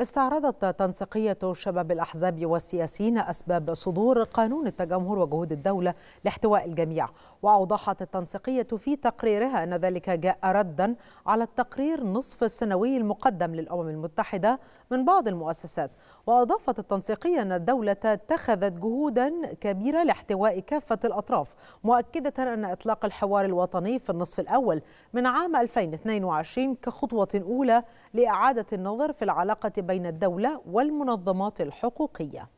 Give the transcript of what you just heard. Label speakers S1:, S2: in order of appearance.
S1: استعرضت تنسيقية شباب الأحزاب والسياسيين أسباب صدور قانون التجمهر وجهود الدولة لاحتواء الجميع وأوضحت التنسيقية في تقريرها أن ذلك جاء ردا على التقرير نصف السنوي المقدم للأمم المتحدة من بعض المؤسسات وأضافت التنسيقية أن الدولة اتخذت جهودا كبيرة لاحتواء كافة الأطراف مؤكدة أن إطلاق الحوار الوطني في النصف الأول من عام 2022 كخطوة أولى لإعادة النظر في العلاقة بين الدولة والمنظمات الحقوقية